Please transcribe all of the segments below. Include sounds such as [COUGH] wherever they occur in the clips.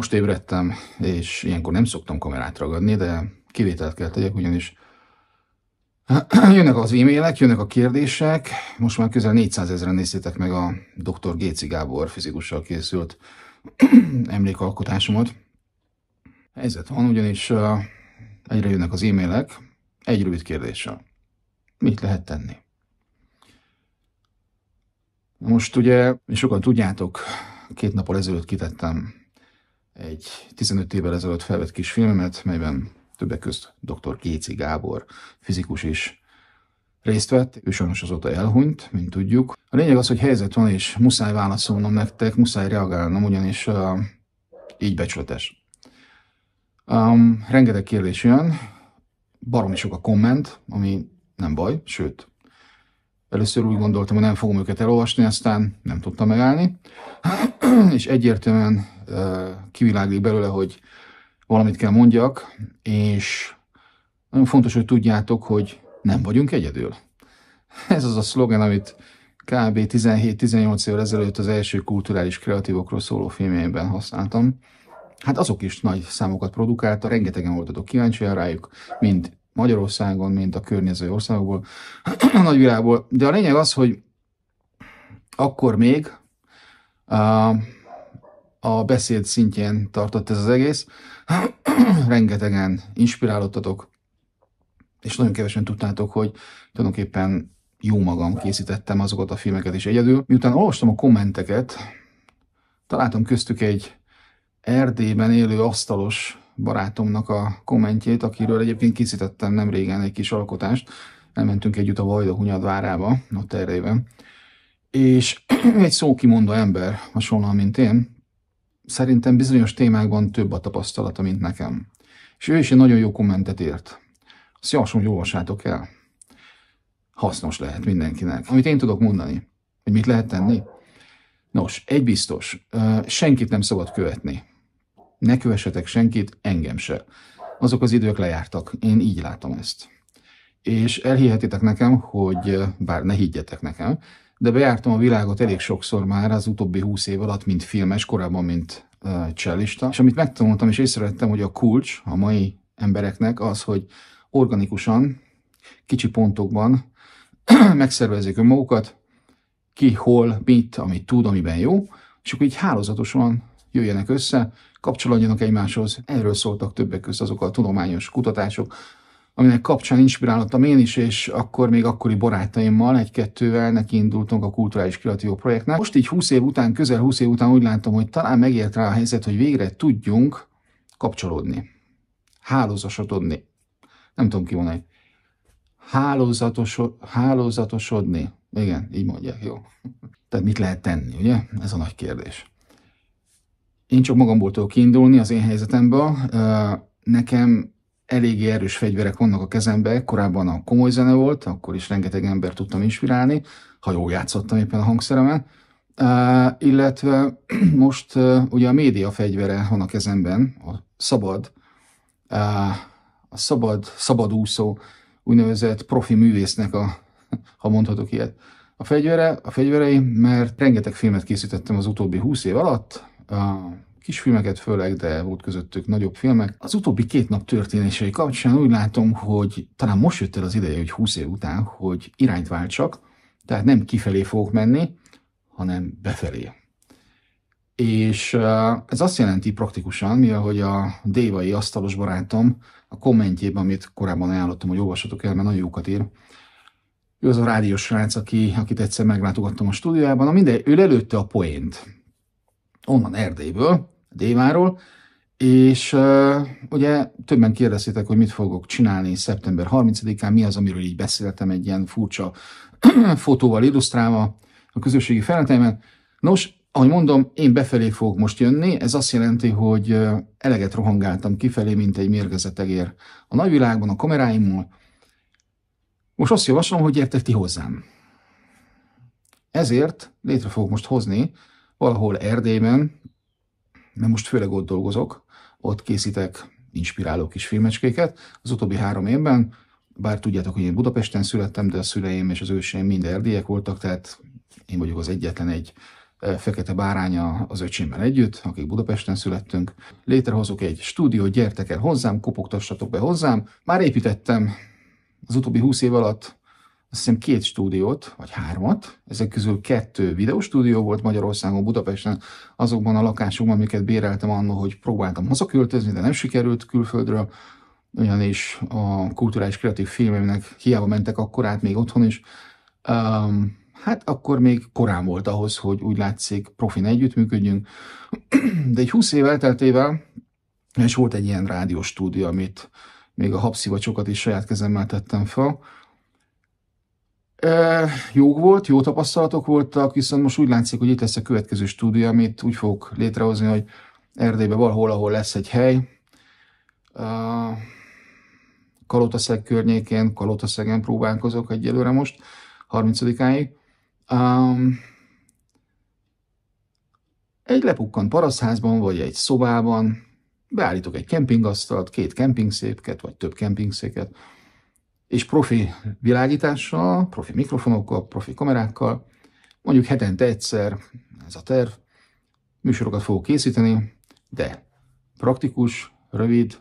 Most ébredtem, és ilyenkor nem szoktam kamerát ragadni, de kivételt kell tegyek, ugyanis [CLEARS THROAT] jönnek az e-mailek, jönnek a kérdések. Most már közel 400 ezeren néztétek meg a dr. Géci Gábor fizikussal készült [CLEARS THROAT] emlékalkotásomat. Helyzet van, ugyanis egyre jönnek az e-mailek egy rövid kérdéssel. Mit lehet tenni? Most ugye, sokan tudjátok, két nappal ezelőtt kitettem egy 15 évvel ezelőtt felvett kis filmet, melyben többek közt dr. Géci Gábor, fizikus is részt vett, ő sajnos azóta elhunyt, mint tudjuk. A lényeg az, hogy helyzet van, és muszáj válaszolnom nektek, muszáj reagálnom, ugyanis uh, így becsületes. Um, rengeteg kérdés jön, baromi sok a komment, ami nem baj, sőt, először úgy gondoltam, hogy nem fogom őket elolvasni, aztán nem tudtam megállni, [CLEARS THROAT] és egyértelműen kiviláglik belőle, hogy valamit kell mondjak, és nagyon fontos, hogy tudjátok, hogy nem vagyunk egyedül. Ez az a szlogen, amit kb. 17-18 évvel ezelőtt az első kulturális kreatívokról szóló filmjében használtam. Hát azok is nagy számokat produkáltak, rengetegen voltatok kíváncsi rájuk, mind Magyarországon, mind a környező országokból, [CLEARS THROAT] a nagyvilágból. De a lényeg az, hogy akkor még uh, a beszéd szintjén tartott ez az egész. [CLEARS THROAT] Rengetegen inspirálottatok, és nagyon kevesen tudtátok, hogy tulajdonképpen jó magam készítettem azokat a filmeket is egyedül. Miután olvastam a kommenteket, találtam köztük egy Erdélyben élő asztalos barátomnak a kommentjét, akiről egyébként készítettem nem régen egy kis alkotást. Elmentünk együtt a Vajda Hunyad várába, a terrében. És [CLEARS THROAT] egy szókimondó ember, hasonlóan, mint én, szerintem bizonyos témákban több a tapasztalata, mint nekem. És ő is egy nagyon jó kommentet írt. Azt javaslom, hogy olvassátok el. Hasznos lehet mindenkinek. Amit én tudok mondani, hogy mit lehet tenni. Nos, egy biztos, senkit nem szabad követni. Ne kövessetek senkit, engem se. Azok az idők lejártak, én így látom ezt. És elhihetitek nekem, hogy, bár ne higgyetek nekem, de bejártam a világot elég sokszor már az utóbbi húsz év alatt, mint filmes, korábban, mint uh, cellista. És amit megtanultam és észrevettem, hogy a kulcs a mai embereknek az, hogy organikusan, kicsi pontokban [CLEARS THROAT] megszervezzék önmagukat, ki, hol, mit, amit tud, amiben jó, és akkor így hálózatosan jöjjenek össze, kapcsolódjanak egymáshoz. Erről szóltak többek között azok a tudományos kutatások, aminek kapcsán inspirálottam én is, és akkor még akkori barátaimmal egy-kettővel neki indultunk a kulturális kreatív projektnek. Most így 20 év után, közel 20 év után úgy látom, hogy talán megért rá a helyzet, hogy végre tudjunk kapcsolódni, hálózatosodni. Nem tudom ki mondani. Hálózatos, hálózatosodni. Igen, így mondják, jó. Tehát mit lehet tenni, ugye? Ez a nagy kérdés. Én csak magamból tudok kiindulni az én helyzetemből. Nekem eléggé erős fegyverek vannak a kezembe, korábban a komoly zene volt, akkor is rengeteg ember tudtam inspirálni, ha jól játszottam éppen a hangszeremen, uh, illetve [CLEARS THROAT] most uh, ugye a média fegyvere van a kezemben, a szabad, uh, a szabad, szabadúszó úgynevezett profi művésznek a, [LAUGHS] ha mondhatok ilyet, a fegyvere, a fegyverei, mert rengeteg filmet készítettem az utóbbi 20 év alatt, uh, kisfilmeket főleg, de volt közöttük nagyobb filmek. Az utóbbi két nap történései kapcsán úgy látom, hogy talán most jött el az ideje, hogy 20 év után, hogy irányt váltsak, tehát nem kifelé fogok menni, hanem befelé. És ez azt jelenti praktikusan, mivel hogy a dévai asztalos barátom a kommentjében, amit korábban ajánlottam, hogy olvassatok el, mert nagyon jókat ír, ő az a rádiós srác, aki, akit egyszer meglátogattam a stúdiójában, a minden, ő előtte a poént onnan Erdélyből, Déváról, és uh, ugye többen kérdeztétek, hogy mit fogok csinálni szeptember 30-án, mi az, amiről így beszéltem egy ilyen furcsa [CLEARS THROAT] fotóval illusztrálva a közösségi felületeimen. Nos, ahogy mondom, én befelé fogok most jönni, ez azt jelenti, hogy eleget rohangáltam kifelé, mint egy mérgezett egér a nagyvilágban, a kameráimmal. Most azt javaslom, hogy gyertek ti hozzám. Ezért létre fogok most hozni valahol Erdélyben, mert most főleg ott dolgozok, ott készítek inspiráló kis filmecskéket. Az utóbbi három évben, bár tudjátok, hogy én Budapesten születtem, de a szüleim és az őseim mind erdélyek voltak, tehát én vagyok az egyetlen egy e, fekete báránya az öcsémmel együtt, akik Budapesten születtünk. Létrehozok egy stúdió, gyertek el hozzám, kopogtassatok be hozzám. Már építettem az utóbbi húsz év alatt azt hiszem két stúdiót, vagy hármat, ezek közül kettő videóstúdió volt Magyarországon, Budapesten, azokban a lakásokban, amiket béreltem annak, hogy próbáltam hazaköltözni, de nem sikerült külföldről, ugyanis a kulturális kreatív filmemnek hiába mentek akkor át még otthon is, um, hát akkor még korán volt ahhoz, hogy úgy látszik profin együttműködjünk, [CLEARS THROAT] de egy 20 év elteltével, és volt egy ilyen rádió stúdió, amit még a habszivacsokat is saját kezemmel tettem fel, E, jó volt, jó tapasztalatok voltak, viszont most úgy látszik, hogy itt lesz a következő stúdió, amit úgy fogok létrehozni, hogy Erdélyben valahol, ahol lesz egy hely, e, Kalotaszeg környékén, Kalotaszegen próbálkozok egyelőre most, 30-áig. Um, egy lepukkant parasztházban, vagy egy szobában, beállítok egy kempingasztalt, két kempingszéket, vagy több kempingszéket, és profi világítással, profi mikrofonokkal, profi kamerákkal, mondjuk hetente egyszer ez a terv, műsorokat fogok készíteni, de praktikus, rövid,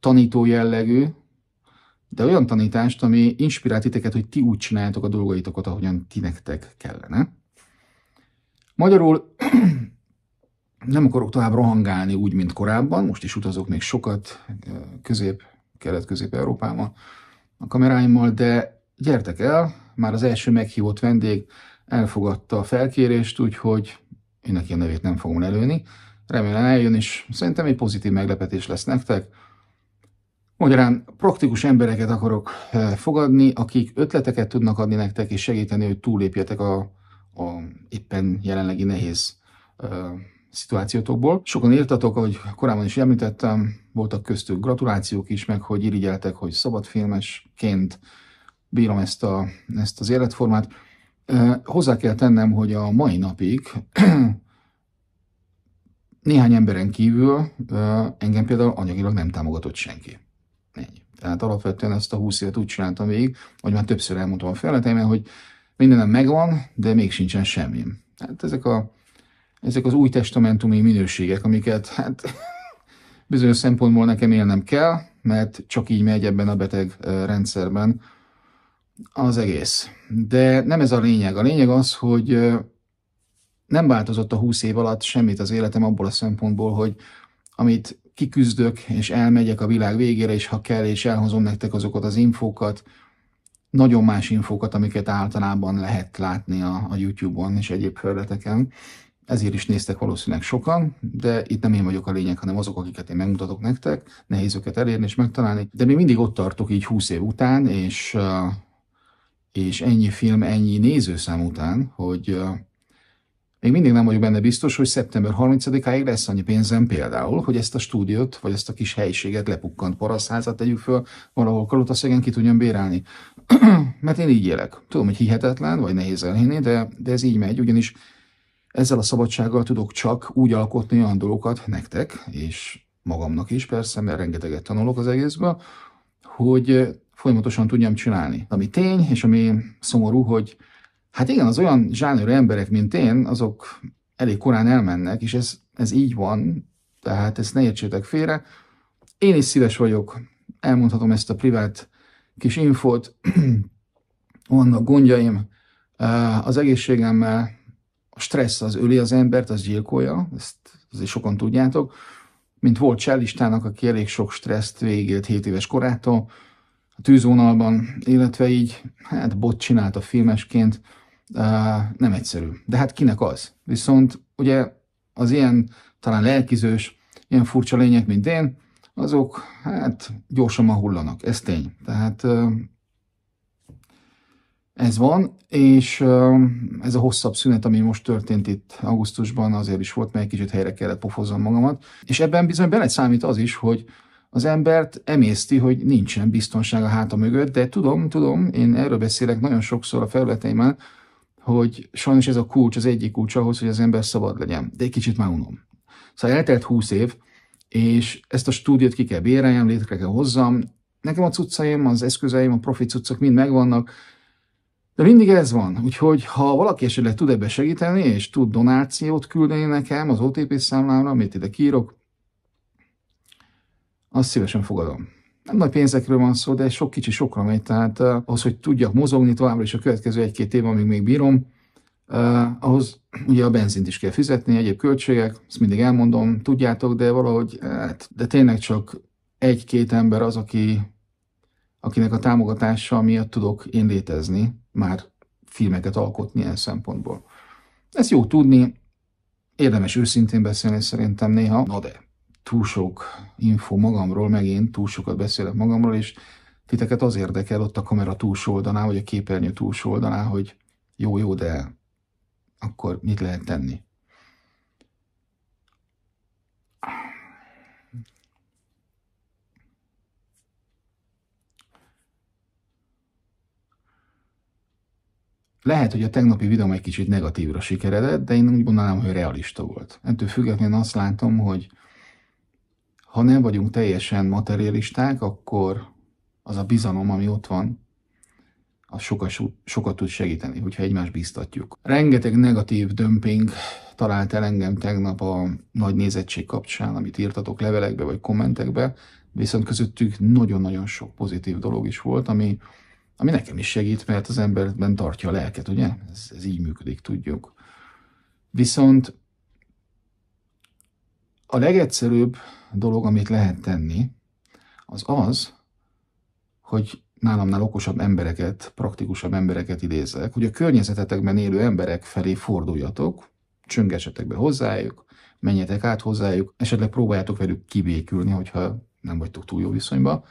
tanító jellegű, de olyan tanítást, ami inspirál titeket, hogy ti úgy csináljátok a dolgaitokat, ahogyan ti nektek kellene. Magyarul [CLEARS THROAT] nem akarok tovább rohangálni úgy, mint korábban, most is utazok még sokat eh, közép, kelet-közép-európában, a kameráimmal, de gyertek el, már az első meghívott vendég elfogadta a felkérést, úgyhogy én neki a nevét nem fogom előni. Remélem eljön, és szerintem egy pozitív meglepetés lesz nektek. Magyarán praktikus embereket akarok eh, fogadni, akik ötleteket tudnak adni nektek, és segíteni, hogy túllépjetek a, a éppen jelenlegi nehéz eh, szituációtokból. Sokan írtatok, ahogy korábban is említettem, voltak köztük gratulációk is, meg hogy irigyeltek, hogy szabadfilmesként bírom ezt, a, ezt az életformát. Hozzá kell tennem, hogy a mai napig [CLEARS THROAT] néhány emberen kívül engem például anyagilag nem támogatott senki. Ennyi. Tehát alapvetően ezt a 20 évet úgy csináltam végig, hogy már többször elmondtam a felületeimen, hogy mindenem megvan, de még sincsen semmi. Hát ezek a ezek az új testamentumi minőségek, amiket hát [LAUGHS] bizonyos szempontból nekem élnem kell, mert csak így megy ebben a beteg rendszerben az egész. De nem ez a lényeg. A lényeg az, hogy nem változott a 20 év alatt semmit az életem abból a szempontból, hogy amit kiküzdök, és elmegyek a világ végére, és ha kell, és elhozom nektek azokat az infókat, nagyon más infókat, amiket általában lehet látni a, a YouTube-on és egyéb felületeken. Ezért is néztek valószínűleg sokan, de itt nem én vagyok a lényeg, hanem azok, akiket én megmutatok nektek. Nehéz őket elérni és megtalálni. De mi mindig ott tartok így 20 év után, és, uh, és ennyi film, ennyi nézőszám után, hogy uh, még mindig nem vagyok benne biztos, hogy szeptember 30-áig lesz annyi pénzem például, hogy ezt a stúdiót, vagy ezt a kis helyiséget, lepukkant parasztházat tegyük föl, valahol Kalotaszegen ki tudjam bérelni. [CLEARS THROAT] Mert én így élek. Tudom, hogy hihetetlen, vagy nehéz elhinni, de, de ez így megy, ugyanis ezzel a szabadsággal tudok csak úgy alkotni olyan dolgokat nektek, és magamnak is persze, mert rengeteget tanulok az egészből, hogy eh, folyamatosan tudjam csinálni. Ami tény, és ami szomorú, hogy hát igen, az olyan zsánőrű emberek, mint én, azok elég korán elmennek, és ez, ez így van, tehát ezt ne értsétek félre. Én is szíves vagyok, elmondhatom ezt a privát kis infót, [CLEARS THROAT] vannak gondjaim eh, az egészségemmel, a stressz az öli az embert, az gyilkolja, ezt azért sokan tudjátok, mint volt Csellistának, aki elég sok stresszt végélt 7 éves korától, a tűzvonalban, illetve így, hát bot csinált a filmesként, nem egyszerű. De hát kinek az? Viszont ugye az ilyen talán lelkizős, ilyen furcsa lények, mint én, azok hát gyorsan ma hullanak, ez tény. Tehát ez van, és ez a hosszabb szünet, ami most történt itt augusztusban, azért is volt, mert egy kicsit helyre kellett pofoznom magamat. És ebben bizony számít az is, hogy az embert emészti, hogy nincsen biztonság a háta mögött, de tudom, tudom, én erről beszélek nagyon sokszor a felületeimben, hogy sajnos ez a kulcs, az egyik kulcs ahhoz, hogy az ember szabad legyen. De egy kicsit már unom. Szóval eltelt 20 év, és ezt a stúdiót ki kell béreljem, létre kell hozzam. Nekem a cuccaim, az eszközeim, a profi cuccok mind megvannak, de mindig ez van, úgyhogy ha valaki esetleg tud ebbe segíteni, és tud donációt küldeni nekem az OTP számlámra, amit ide kírok, azt szívesen fogadom. Nem nagy pénzekről van szó, de sok kicsi sokra megy, tehát uh, hogy tudjak mozogni továbbra is a következő egy-két évben, amíg még bírom, uh, ahhoz ugye a benzint is kell fizetni, egyéb költségek, ezt mindig elmondom, tudjátok, de valahogy, eh, hát, de tényleg csak egy-két ember az, aki, akinek a támogatása miatt tudok én létezni már filmeket alkotni ilyen szempontból. Ez jó tudni, érdemes őszintén beszélni szerintem néha, na de túl sok info magamról, meg én túl sokat beszélek magamról, és titeket az érdekel ott a kamera túlsó oldalán, vagy a képernyő túlsó oldalán, hogy jó, jó, de akkor mit lehet tenni? Lehet, hogy a tegnapi videóm egy kicsit negatívra sikeredett, de én úgy mondanám, hogy realista volt. Ettől függetlenül azt látom, hogy ha nem vagyunk teljesen materialisták, akkor az a bizalom, ami ott van, az sokat, sokat tud segíteni, hogyha egymást biztatjuk. Rengeteg negatív dömping talált el engem tegnap a nagy nézettség kapcsán, amit írtatok levelekbe vagy kommentekbe, viszont közöttük nagyon-nagyon sok pozitív dolog is volt, ami ami nekem is segít, mert az emberben tartja a lelket, ugye? Ez, ez így működik, tudjuk. Viszont a legegyszerűbb dolog, amit lehet tenni, az az, hogy nálamnál okosabb embereket, praktikusabb embereket idézek, hogy a környezetetekben élő emberek felé forduljatok, csöngessetek be hozzájuk, menjetek át hozzájuk, esetleg próbáljátok velük kibékülni, hogyha nem vagytok túl jó viszonyban,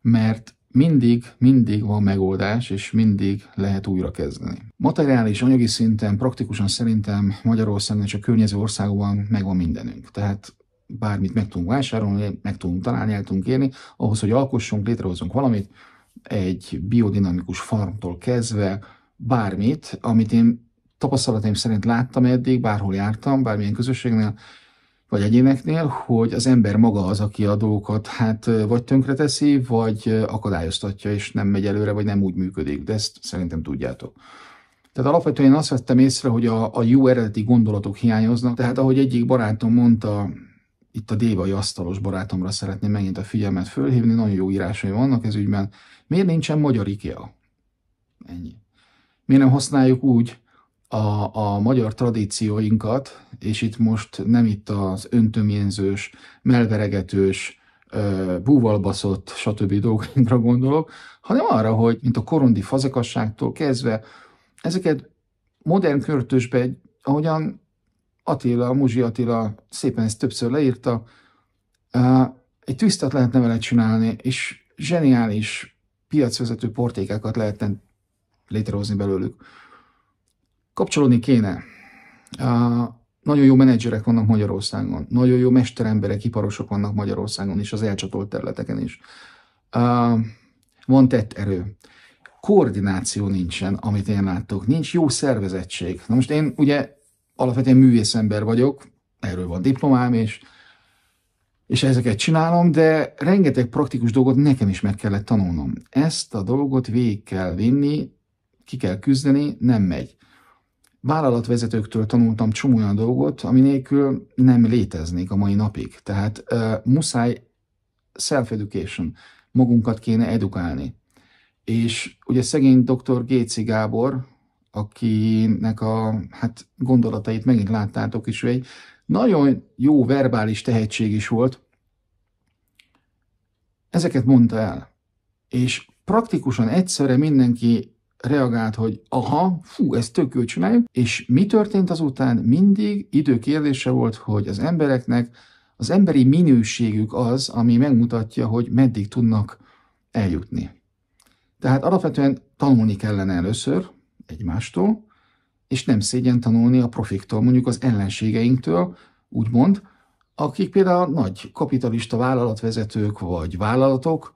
mert mindig, mindig van megoldás, és mindig lehet újra kezdeni. Materiális, anyagi szinten praktikusan szerintem Magyarországon és a környező országokban megvan mindenünk. Tehát bármit meg tudunk vásárolni, meg tudunk találni, el tudunk élni, ahhoz, hogy alkossunk, létrehozunk valamit, egy biodinamikus farmtól kezdve, bármit, amit én tapasztalataim szerint láttam eddig, bárhol jártam, bármilyen közösségnél, vagy egyéneknél, hogy az ember maga az, aki a dolgokat hát vagy tönkreteszi, vagy akadályoztatja, és nem megy előre, vagy nem úgy működik, de ezt szerintem tudjátok. Tehát alapvetően én azt vettem észre, hogy a, a jó eredeti gondolatok hiányoznak, tehát ahogy egyik barátom mondta, itt a dévai asztalos barátomra szeretném megint a figyelmet fölhívni, nagyon jó írásai vannak ez ügyben. Miért nincsen magyar IKEA? Ennyi. Miért nem használjuk úgy, a, a magyar tradícióinkat, és itt most nem itt az öntömjénzős, melveregetős, búvalbaszott, stb. dolgokra gondolok, hanem arra, hogy mint a korondi fazekasságtól kezdve, ezeket modern körtösbe, ahogyan Attila, Muzsi Attila szépen ezt többször leírta, egy tűztet lehetne vele csinálni, és zseniális piacvezető portékákat lehetne létrehozni belőlük. Kapcsolódni kéne. a nagyon jó menedzserek vannak Magyarországon, nagyon jó mesteremberek, iparosok vannak Magyarországon is, az elcsatolt területeken is. A van tett erő. Koordináció nincsen, amit én látok. Nincs jó szervezettség. Na most én ugye alapvetően művészember vagyok, erről van diplomám, és, és ezeket csinálom, de rengeteg praktikus dolgot nekem is meg kellett tanulnom. Ezt a dolgot végig kell vinni, ki kell küzdeni, nem megy vállalatvezetőktől tanultam csomó olyan dolgot, ami nélkül nem léteznék a mai napig. Tehát uh, muszáj self-education, magunkat kéne edukálni. És ugye szegény dr. Géci Gábor, akinek a hát, gondolatait megint láttátok is, ő egy nagyon jó verbális tehetség is volt. Ezeket mondta el. És praktikusan egyszerre mindenki reagált, hogy aha, fú, ez tök jól csináljuk, és mi történt azután? Mindig idő kérdése volt, hogy az embereknek az emberi minőségük az, ami megmutatja, hogy meddig tudnak eljutni. Tehát alapvetően tanulni kellene először egymástól, és nem szégyen tanulni a profiktól, mondjuk az ellenségeinktől, úgymond, akik például nagy kapitalista vállalatvezetők vagy vállalatok,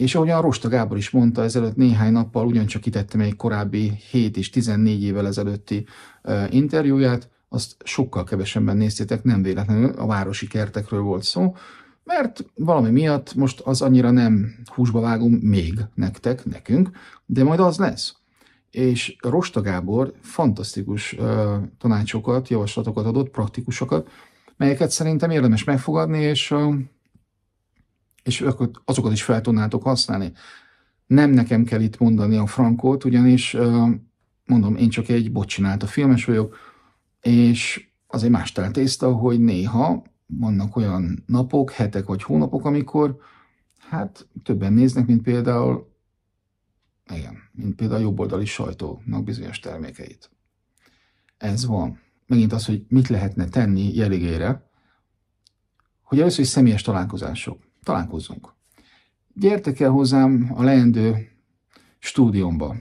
és ahogyan Rosta Gábor is mondta ezelőtt néhány nappal, ugyancsak kitettem egy korábbi 7 és 14 évvel ezelőtti interjúját, azt sokkal kevesebben néztétek, nem véletlenül a városi kertekről volt szó, mert valami miatt most az annyira nem húsba vágunk még nektek, nekünk, de majd az lesz. És Rosta Gábor fantasztikus uh, tanácsokat, javaslatokat adott, praktikusokat, melyeket szerintem érdemes megfogadni, és uh, és azokat is fel tudnátok használni. Nem nekem kell itt mondani a frankót, ugyanis mondom, én csak egy bot a filmes vagyok, és azért más teltészta, hogy néha vannak olyan napok, hetek vagy hónapok, amikor hát többen néznek, mint például igen, mint például a jobboldali sajtónak bizonyos termékeit. Ez van. Megint az, hogy mit lehetne tenni jeligére, hogy először is személyes találkozások találkozzunk. Gyertek el hozzám a leendő stúdiómba.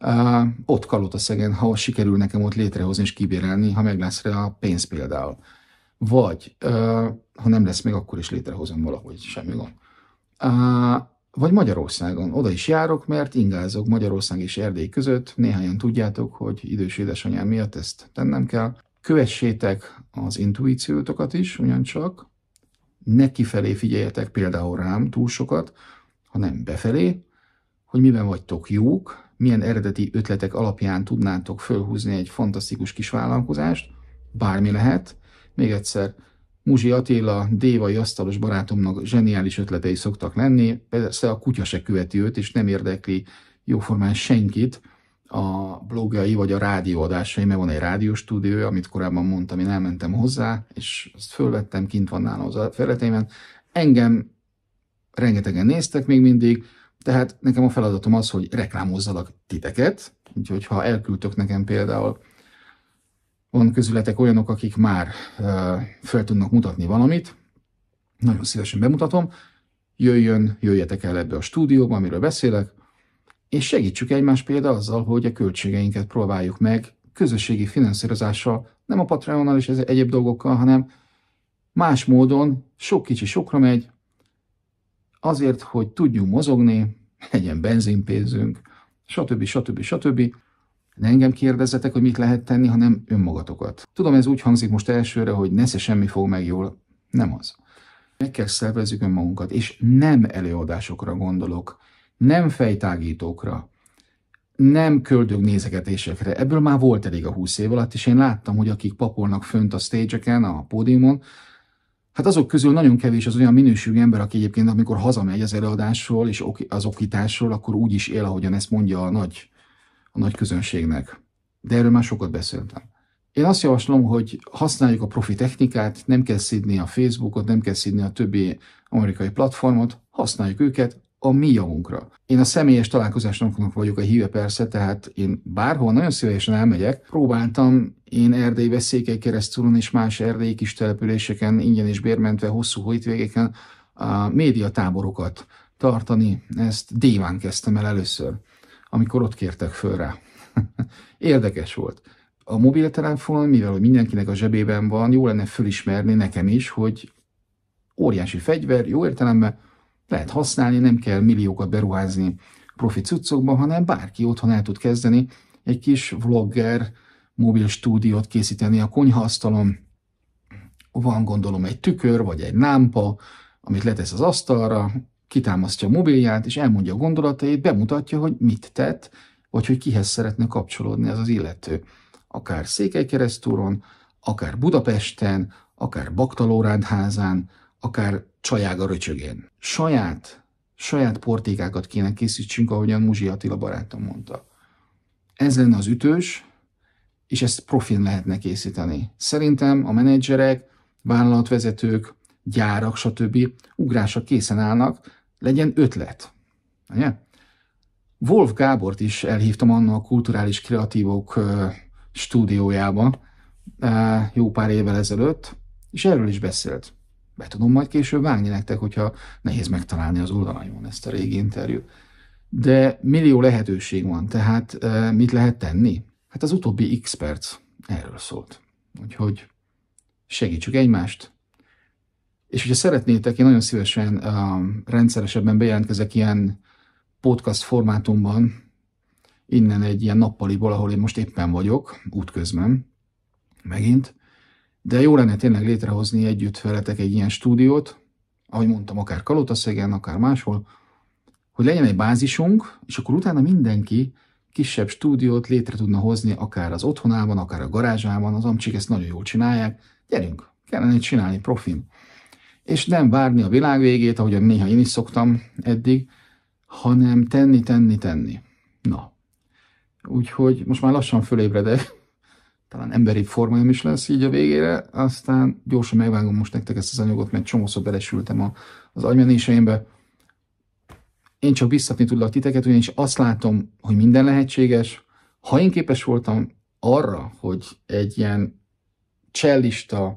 Uh, ott szegen, ha sikerül nekem ott létrehozni és kibérelni, ha meg lesz rá a pénz például. Vagy, uh, ha nem lesz meg, akkor is létrehozom valahogy, semmi gond. Uh, vagy Magyarországon. Oda is járok, mert ingázok Magyarország és Erdély között. Néhányan tudjátok, hogy idős édesanyám miatt ezt tennem kell. Kövessétek az intuíciótokat is, ugyancsak, ne kifelé figyeljetek például rám túl sokat, hanem befelé, hogy miben vagytok jók, milyen eredeti ötletek alapján tudnátok fölhúzni egy fantasztikus kis vállalkozást, bármi lehet. Még egyszer, Muzsi Attila, Dévai asztalos barátomnak zseniális ötletei szoktak lenni, persze a kutya se követi őt, és nem érdekli jóformán senkit, a blogjai vagy a rádióadásai, mert van egy rádióstúdió, amit korábban mondtam, én elmentem hozzá, és azt fölvettem, kint van nálam az a felületeimen. Engem rengetegen néztek még mindig, tehát nekem a feladatom az, hogy reklámozzalak titeket, úgyhogy ha elküldtök nekem például van közületek olyanok, akik már fel tudnak mutatni valamit, nagyon szívesen bemutatom, jöjjön, jöjjetek el ebbe a stúdióba, amiről beszélek, és segítsük egymást például azzal, hogy a költségeinket próbáljuk meg közösségi finanszírozással, nem a Patreonnal és egyéb dolgokkal, hanem más módon, sok kicsi sokra megy, azért, hogy tudjunk mozogni, legyen benzinpénzünk, stb. stb. stb. Ne engem kérdezzetek, hogy mit lehet tenni, hanem önmagatokat. Tudom, ez úgy hangzik most elsőre, hogy nesze semmi fog meg jól. Nem az. Meg kell szervezzük önmagunkat, és nem előadásokra gondolok, nem fejtágítókra, nem köldög nézegetésekre. Ebből már volt elég a húsz év alatt, és én láttam, hogy akik papolnak fönt a stage a pódiumon, Hát azok közül nagyon kevés az olyan minőségű ember, aki egyébként, amikor hazamegy az előadásról és az okításról, akkor úgy is él, ahogyan ezt mondja a nagy, a nagy közönségnek. De erről már sokat beszéltem. Én azt javaslom, hogy használjuk a profi technikát, nem kell szidni a Facebookot, nem kell szidni a többi amerikai platformot, használjuk őket, a mi javunkra. Én a személyes találkozásnak vagyok a híve persze, tehát én bárhol nagyon szívesen elmegyek. Próbáltam én erdei Székely keresztúron és más erdélyi kis településeken, ingyen és bérmentve hosszú hétvégeken a médiatáborokat tartani. Ezt déván kezdtem el először, amikor ott kértek föl rá. [LAUGHS] Érdekes volt. A mobiltelefon, mivel hogy mindenkinek a zsebében van, jó lenne fölismerni nekem is, hogy óriási fegyver, jó értelemben, lehet használni, nem kell milliókat beruházni profi cuccokba, hanem bárki otthon el tud kezdeni egy kis vlogger, mobil stúdiót készíteni a konyhaasztalon. Van gondolom egy tükör, vagy egy lámpa, amit letesz az asztalra, kitámasztja a mobilját, és elmondja a gondolatait, bemutatja, hogy mit tett, vagy hogy kihez szeretne kapcsolódni ez az illető. Akár Székelykeresztúron, akár Budapesten, akár Baktalórádházán, akár csajág a röcsögén. Saját, saját portékákat kéne készítsünk, ahogyan Muzsi Attila barátom mondta. Ez lenne az ütős, és ezt profin lehetne készíteni. Szerintem a menedzserek, vállalatvezetők, gyárak, stb. ugrása készen állnak, legyen ötlet. Ugye? Wolf Gábort is elhívtam annak a kulturális kreatívok stúdiójába jó pár évvel ezelőtt, és erről is beszélt. Be tudom majd később vágni nektek, hogyha nehéz megtalálni az oldalaimon ezt a régi interjút. De millió lehetőség van, tehát e, mit lehet tenni? Hát az utóbbi X perc erről szólt. Úgyhogy segítsük egymást. És hogyha szeretnétek, én nagyon szívesen e, rendszeresebben bejelentkezek ilyen podcast formátumban, innen egy ilyen nappaliból, ahol én most éppen vagyok, útközben, megint. De jó lenne tényleg létrehozni együtt veletek egy ilyen stúdiót, ahogy mondtam, akár Kalotaszegen, akár máshol, hogy legyen egy bázisunk, és akkor utána mindenki kisebb stúdiót létre tudna hozni, akár az otthonában, akár a garázsában, az amcsik ezt nagyon jól csinálják. Gyerünk, kellene csinálni profin. És nem várni a világ végét, ahogy néha én is szoktam eddig, hanem tenni, tenni, tenni. Na. Úgyhogy most már lassan fölébredek, talán emberi formájom is lesz így a végére, aztán gyorsan megvágom most nektek ezt az anyagot, mert csomószor belesültem a, az agymenéseimbe. Én csak biztatni tudlak titeket, ugyanis azt látom, hogy minden lehetséges. Ha én képes voltam arra, hogy egy ilyen csellista,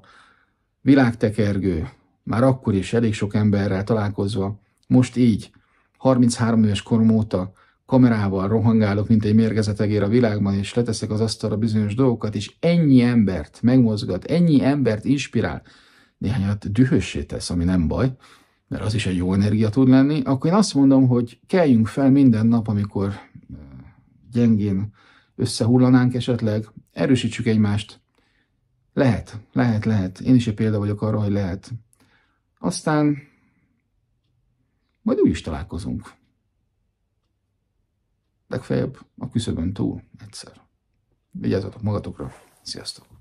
világtekergő, már akkor is elég sok emberrel találkozva, most így, 33 éves korom óta kamerával rohangálok, mint egy mérgezett egér a világban, és leteszek az asztalra bizonyos dolgokat, és ennyi embert megmozgat, ennyi embert inspirál, néhányat dühössé tesz, ami nem baj, mert az is egy jó energia tud lenni, akkor én azt mondom, hogy keljünk fel minden nap, amikor eh, gyengén összehullanánk esetleg, erősítsük egymást. Lehet, lehet, lehet. Én is egy példa vagyok arra, hogy lehet. Aztán majd úgy is találkozunk legfeljebb a küszöbön túl egyszer. Vigyázzatok magatokra, sziasztok!